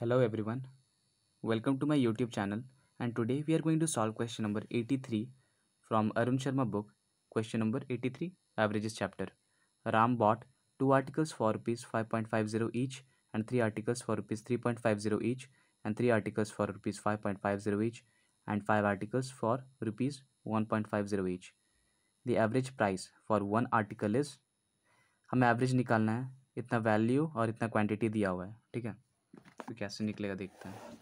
Hello everyone, welcome to my YouTube channel and today we are going to solve question number 83 from Arun Sharma book, question number 83, averages chapter. Ram bought 2 articles for rupees 5.50 each and 3 articles for rupees 3.50 each and 3 articles for rupees 5.50 each and 5 articles for rupees 1.50 each. The average price for one article is हमें average निकालना है इतना value और इतना quantity दिया हुआ है ठीक है तो कैसे निकलेगा देखते हैं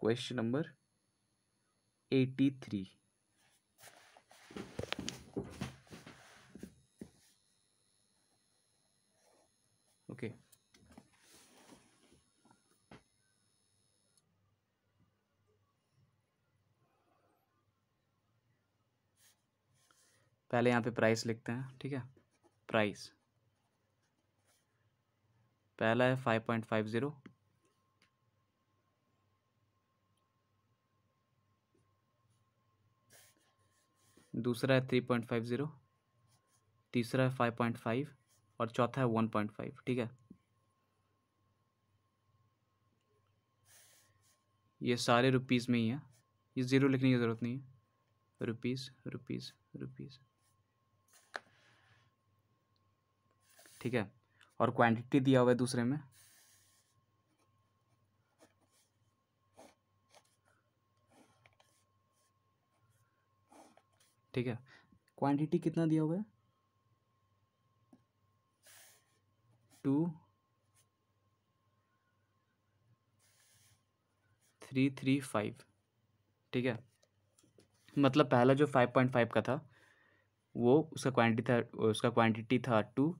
क्वेश्चन नंबर एटी थ्री पहले यहाँ पे प्राइस लिखते हैं ठीक है प्राइस पहला है फाइव पॉइंट फाइव ज़ीरो दूसरा है थ्री पॉइंट फाइव ज़ीरो तीसरा है फाइव पॉइंट फाइव और चौथा है वन पॉइंट फाइव ठीक है ये सारे रुपीज़ में ही है ये ज़ीरो लिखने की ज़रूरत नहीं है रुपीज़ रुपीज़ रुपीज़ ठीक है और क्वांटिटी दिया हुआ है दूसरे में ठीक है क्वांटिटी कितना दिया हुआ है टू थ्री थ्री फाइव ठीक है मतलब पहला जो फाइव पॉइंट फाइव का था वो उसका क्वांटिटी था उसका क्वांटिटी था टू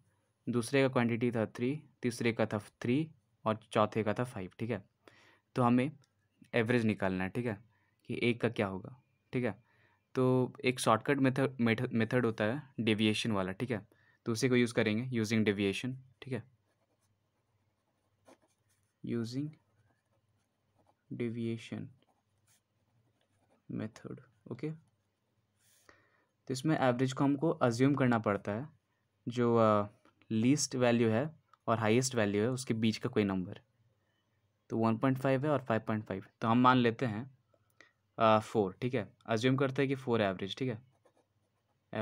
दूसरे का क्वांटिटी था थ्री तीसरे का था थ्री और चौथे का था फाइव ठीक है तो हमें एवरेज निकालना है ठीक है कि एक का क्या होगा ठीक है तो एक शॉर्टकट मेथड मेथड होता है डेविएशन वाला ठीक है तो उसी को यूज़ करेंगे यूजिंग डेविएशन ठीक है यूजिंग डेविएशन मेथड ओके तो इसमें एवरेज को हमको अज्यूम करना पड़ता है जो uh, लीस्ट वैल्यू है और हाईएस्ट वैल्यू है उसके बीच का कोई नंबर तो 1.5 है और 5.5 तो हम मान लेते हैं फोर ठीक है अज्यूम करते हैं कि फोर एवरेज ठीक है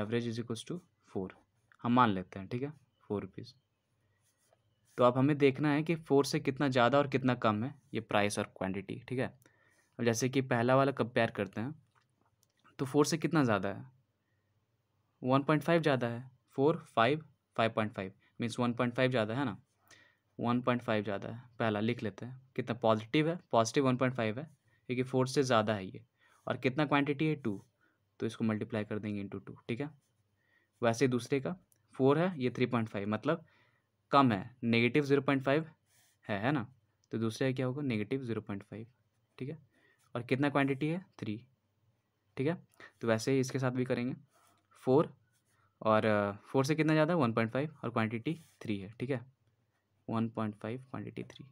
average is equals to four हम मान लेते हैं ठीक है फोर रुपीज़ तो अब हमें देखना है कि फोर से कितना ज़्यादा और कितना कम है ये प्राइस और क्वांटिटी ठीक है अब जैसे कि पहला वाला कंपेयर करते हैं तो फोर से कितना ज़्यादा है वन पॉइंट फाइव ज़्यादा है four five five point five means one point five ज़्यादा है ना वन पॉइंट फाइव ज़्यादा है पहला लिख लेते हैं कितना पॉजिटिव है पॉजिटिव वन पॉइंट फाइव है क्योंकि फोर से ज़्यादा है ये और कितना क्वांटिटी है टू तो इसको मल्टीप्लाई कर देंगे इंटू टू ठीक है वैसे ही दूसरे का फोर है ये थ्री पॉइंट फाइव मतलब कम है नेगेटिव ज़ीरो पॉइंट फाइव है है ना तो दूसरे का क्या होगा नेगेटिव ज़ीरो पॉइंट फाइव ठीक है और कितना क्वांटिटी है थ्री ठीक है तो वैसे ही इसके साथ भी करेंगे फोर और फोर से कितना ज़्यादा वन पॉइंट फाइव और क्वांटिटी थ्री है ठीक है one point five quantity three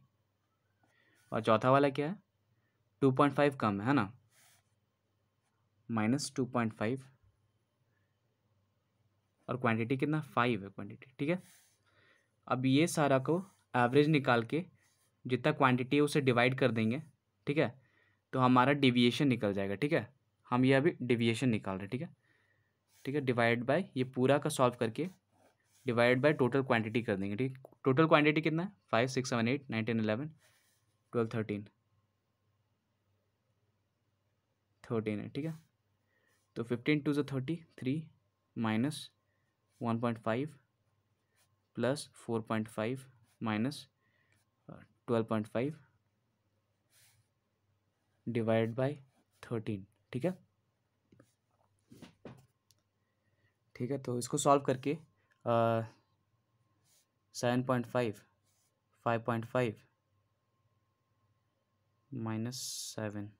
और चौथा वाला क्या है टू पॉइंट फाइव कम है ना माइनस टू पॉइंट फाइव और क्वांटिटी कितना फाइव है क्वांटिटी ठीक है अब ये सारा को एवरेज निकाल के जितना क्वांटिटी है उसे डिवाइड कर देंगे ठीक है तो हमारा डिविएशन निकल जाएगा ठीक है हम ये अभी डिविएशन निकाल रहे ठीक है ठीक है डिवाइड बाय ये पूरा का सॉल्व करके डिवाइड बाय टोटल क्वांटिटी कर देंगे ठीक टोटल क्वांटिटी कितना है five six seven eight nine ten twelve thirteen thirteen है ठीक है तो फिफ्टीन टू जो thirty three minus one point five plus four point five minus twelve point five divide by thirteen ठीक है ठीक है तो इसको सॉल्व करके seven point five five point five minus seven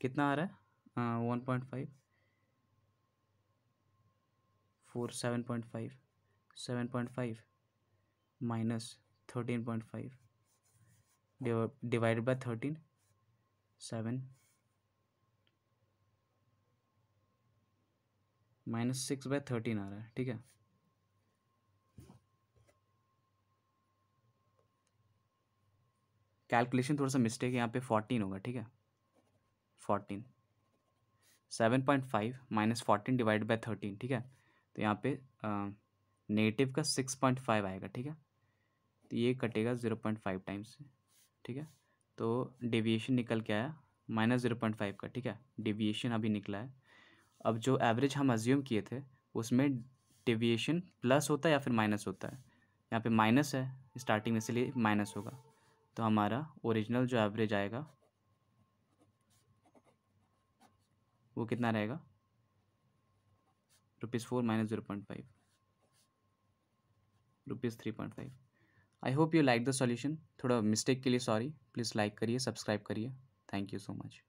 कितना आ रहा है one point five four seven point five seven point five minus thirteen point five divide by thirteen seven minus six by thirteen आ रहा है ठीक है कैलकुलेशन थोड़ा सा मिस्टेक है यहाँ पे फोर्टीन होगा ठीक है fourteen seven point five minus fourteen divide by thirteen ठीक है तो यहाँ पे नेगेटिव का सिक्स पॉइंट फाइव आएगा ठीक है तो ये कटेगा ज़ीरो पॉइंट फाइव टाइम्स ठीक है तो डेविएशन निकल के आया माइनस ज़ीरो पॉइंट फाइव का ठीक है डेविएशन अभी निकला है अब जो एवरेज हम अज्यूम किए थे उसमें डेविएशन प्लस होता है या फिर माइनस होता है यहाँ पे माइनस है स्टार्टिंग में इसलिए माइनस होगा तो हमारा ओरिजिनल जो एवरेज आएगा वो कितना रहेगा rupees four minus zero point five rupees three point five I hope you like the solution थोड़ा मिस्टेक के लिए सॉरी प्लीज़ लाइक करिए सब्सक्राइब करिए थैंक यू सो मच